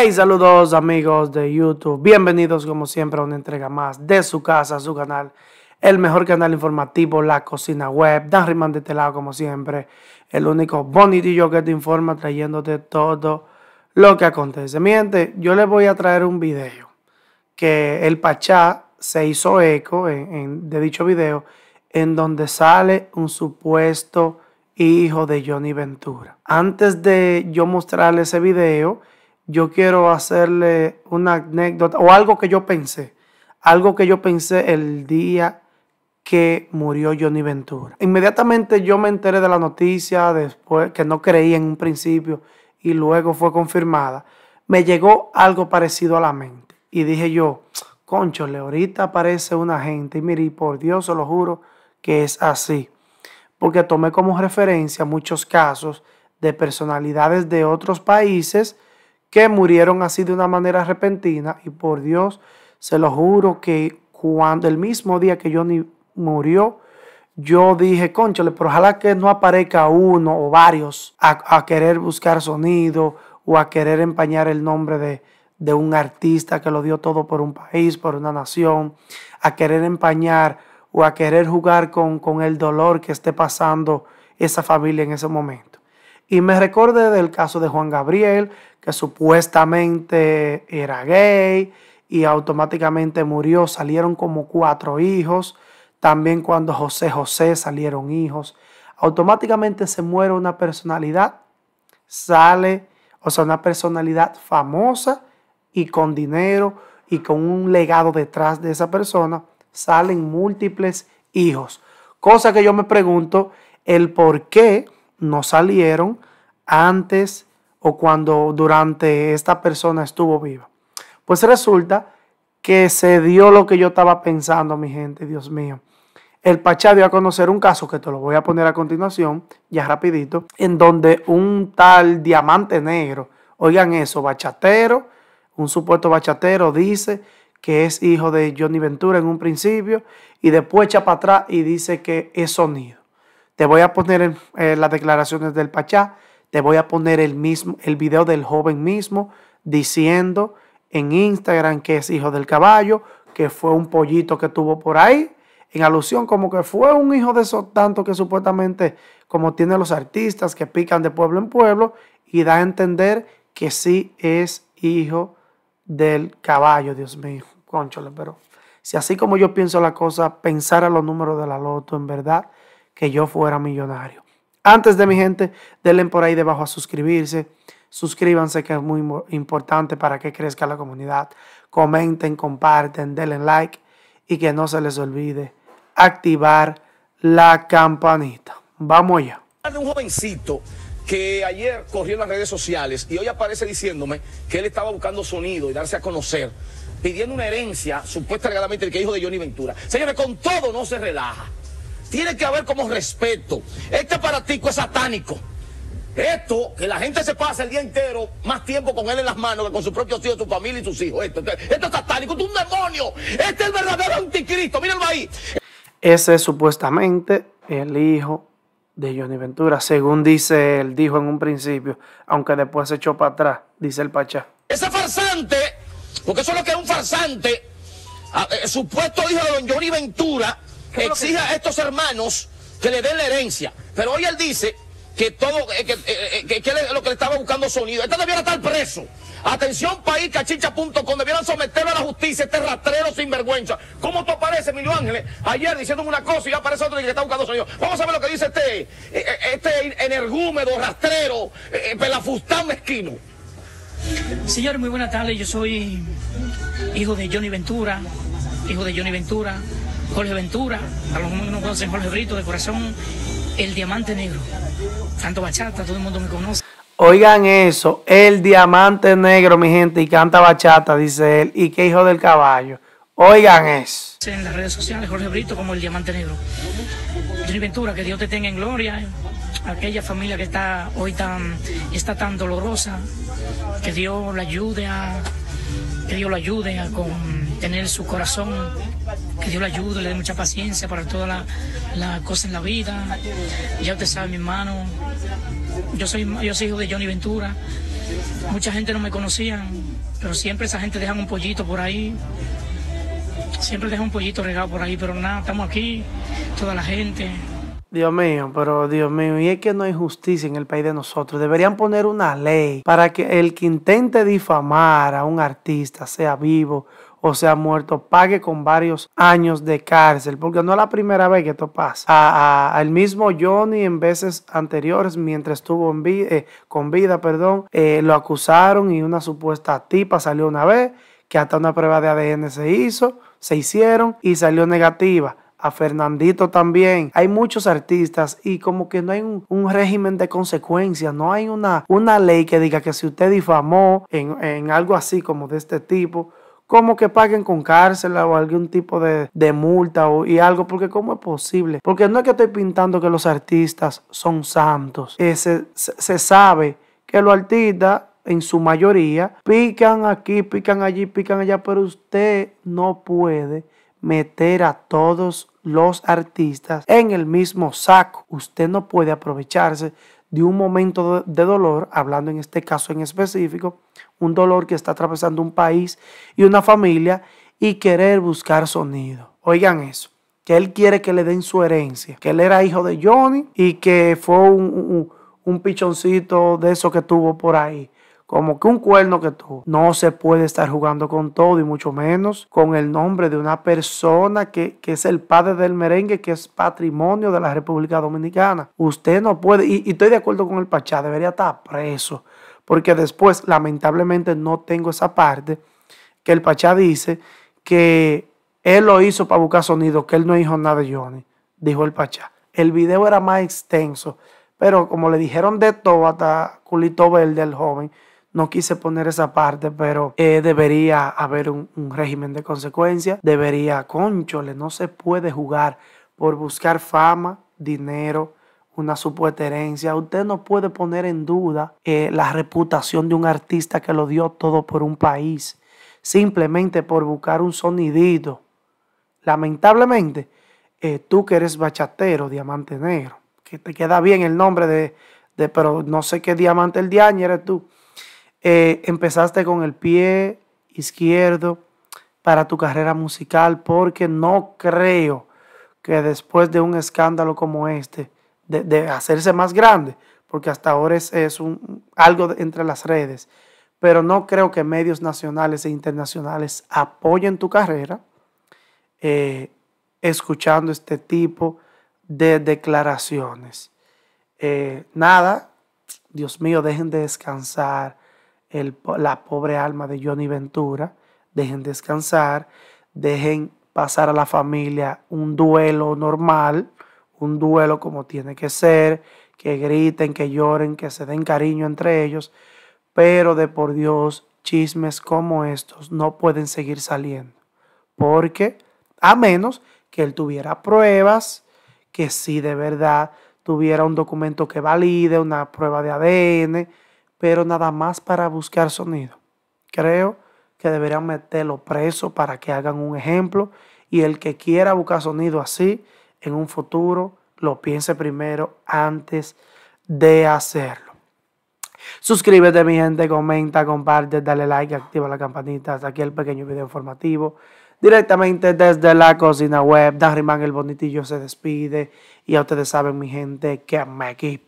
Hey, saludos amigos de YouTube. Bienvenidos como siempre a una entrega más de su casa, su canal. El mejor canal informativo, la cocina web. Dan Riman de este lado como siempre. El único bonito yo que te informa trayéndote todo lo que acontece. Miente, yo les voy a traer un video que el Pachá se hizo eco de dicho video en donde sale un supuesto hijo de Johnny Ventura. Antes de yo mostrarle ese video yo quiero hacerle una anécdota o algo que yo pensé, algo que yo pensé el día que murió Johnny Ventura. Inmediatamente yo me enteré de la noticia, después que no creí en un principio y luego fue confirmada, me llegó algo parecido a la mente y dije yo, le ahorita aparece una gente y mire, por Dios se lo juro que es así, porque tomé como referencia muchos casos de personalidades de otros países, que murieron así de una manera repentina y por Dios se lo juro que cuando el mismo día que Johnny murió, yo dije, conchale, pero ojalá que no aparezca uno o varios a, querer buscar sonido o a querer empañar el nombre de, de un artista que lo dio todo por un país, por una nación, a querer empañar o a querer jugar con, con el dolor que esté pasando esa familia en ese momento. Y me recordé del caso de Juan Gabriel, que supuestamente era gay y automáticamente murió. Salieron como cuatro hijos. También cuando José José salieron hijos. Automáticamente se muere una personalidad, sale, o sea, una personalidad famosa y con dinero y con un legado detrás de esa persona, salen múltiples hijos. Cosa que yo me pregunto el por qué no salieron antes o cuando durante esta persona estuvo viva. Pues resulta que se dio lo que yo estaba pensando, mi gente, Dios mío. El Pachá dio a conocer un caso que te lo voy a poner a continuación, ya rapidito, en donde un tal diamante negro, oigan eso, bachatero, un supuesto bachatero, dice que es hijo de Johnny Ventura en un principio y después echa para atrás y dice que es sonido. Te voy a poner eh, las declaraciones del Pachá, te voy a poner el, mismo, el video del joven mismo diciendo en Instagram que es hijo del caballo, que fue un pollito que tuvo por ahí, en alusión como que fue un hijo de esos tantos que supuestamente como tienen los artistas que pican de pueblo en pueblo y da a entender que sí es hijo del caballo, Dios mío, conchole, pero si así como yo pienso la cosa, pensar a los números de la loto, en verdad, que yo fuera millonario. Antes de mi gente, denle por ahí debajo a suscribirse. Suscríbanse que es muy importante para que crezca la comunidad. Comenten, comparten, denle like y que no se les olvide activar la campanita. Vamos allá. Un jovencito que ayer corrió en las redes sociales y hoy aparece diciéndome que él estaba buscando sonido y darse a conocer, pidiendo una herencia supuestamente el que hijo de Johnny Ventura. Señores, con todo no se relaja tiene que haber como respeto. Este paratico es satánico. Esto, que la gente se pasa el día entero más tiempo con él en las manos que con su propio hijo, su familia y sus hijos. Esto, es satánico, es un demonio. Este es el verdadero anticristo. Mírenlo ahí. Ese es supuestamente el hijo de Johnny Ventura, según dice él, dijo en un principio, aunque después se echó para atrás, dice el Pachá. Ese farsante, porque eso es lo que es un farsante, ah, eh, supuesto hijo de Johnny Ventura, exija a estos hermanos que le den la herencia. Pero hoy él dice que todo, eh, que, eh, eh, lo que le estaba buscando sonido. Este debiera estar preso. Atención país, cachicha.com, debieran someterlo a la justicia, este rastrero sinvergüenza. ¿Cómo tú apareces, Emilio Ángeles? Ayer diciendo una cosa y ya aparece otro y que está buscando sonido. Vamos a ver lo que dice este, este energúmedo, rastrero, pelafustán mezquino. Señores, muy buenas tardes. Yo soy hijo de Johnny Ventura, hijo de Johnny Ventura, Jorge Ventura, a los que no conocen Jorge Brito, de corazón, el diamante negro. Santo bachata, todo el mundo me conoce. Oigan eso, el diamante negro, mi gente, y canta bachata, dice él, y qué hijo del caballo. Oigan eso. En las redes sociales, Jorge Brito como el diamante negro. Jorge Ventura, que Dios te tenga en gloria. Aquella familia que está hoy tan, está tan dolorosa, que Dios la ayude a, que Dios la ayude a con tener su corazón Dios yo le ayudo, le dé mucha paciencia para todas las la cosas en la vida. Ya usted sabe, mi hermano, yo soy, yo soy hijo de Johnny Ventura. Mucha gente no me conocía, pero siempre esa gente deja un pollito por ahí. Siempre deja un pollito regado por ahí, pero nada, estamos aquí, toda la gente. Dios mío, pero Dios mío, y es que no hay justicia en el país de nosotros. Deberían poner una ley para que el que intente difamar a un artista, sea vivo o sea muerto, pague con varios años de cárcel, porque no es la primera vez que esto pasa. Al mismo Johnny en veces anteriores, mientras estuvo eh, con vida, perdón, eh, lo acusaron y una supuesta tipa salió una vez, que hasta una prueba de ADN se hizo, se hicieron y salió negativa a Fernandito también. Hay muchos artistas y como que no hay un, régimen de consecuencias, no hay una, una ley que diga que si usted difamó en, en algo así como de este tipo, como que paguen con cárcel o algún tipo de, multa o, y algo, porque ¿cómo es posible? Porque no es que estoy pintando que los artistas son santos, eh, se, se sabe que los artistas en su mayoría pican aquí, pican allí, pican allá, pero usted no puede meter a todos los artistas en el mismo saco. Usted no puede aprovecharse de un momento de dolor, hablando en este caso en específico, un dolor que está atravesando un país y una familia y querer buscar sonido. Oigan eso, que él quiere que le den su herencia, que él era hijo de Johnny y que fue un, un pichoncito de eso que tuvo por ahí como que un cuerno que tú. No se puede estar jugando con todo y mucho menos con el nombre de una persona que, es el padre del merengue, que es patrimonio de la República Dominicana. Usted no puede, y, estoy de acuerdo con el Pachá, debería estar preso, porque después, lamentablemente, no tengo esa parte que el Pachá dice que él lo hizo para buscar sonido, que él no hizo nada de Johnny, dijo el Pachá. El video era más extenso, pero como le dijeron de todo hasta culito verde al joven, no quise poner esa parte, pero eh, debería haber un, régimen de consecuencia. Debería, Le no se puede jugar por buscar fama, dinero, una supuesta herencia. Usted no puede poner en duda eh, la reputación de un artista que lo dio todo por un país, simplemente por buscar un sonidito. Lamentablemente, eh, tú que eres bachatero, diamante negro, que te queda bien el nombre de, de pero no sé qué diamante el diaño eres tú. Eh, empezaste con el pie izquierdo para tu carrera musical, porque no creo que después de un escándalo como este, de, hacerse más grande, porque hasta ahora es, un, algo entre las redes, pero no creo que medios nacionales e internacionales apoyen tu carrera eh, escuchando este tipo de declaraciones. Eh, nada, Dios mío, dejen de descansar la pobre alma de Johnny Ventura, dejen descansar, dejen pasar a la familia un duelo normal, un duelo como tiene que ser, que griten, que lloren, que se den cariño entre ellos, pero de por Dios, chismes como estos no pueden seguir saliendo, porque a menos que él tuviera pruebas, que si de verdad tuviera un documento que valide, una prueba de ADN, pero nada más para buscar sonido. Creo que deberían meterlo preso para que hagan un ejemplo y el que quiera buscar sonido así en un futuro lo piense primero antes de hacerlo. Suscríbete mi gente, comenta, comparte, dale like, activa la campanita. Hasta aquí el pequeño video informativo. Directamente desde la cocina web, Darryman el Bonitillo se despide. Y ya ustedes saben mi gente que me aquí.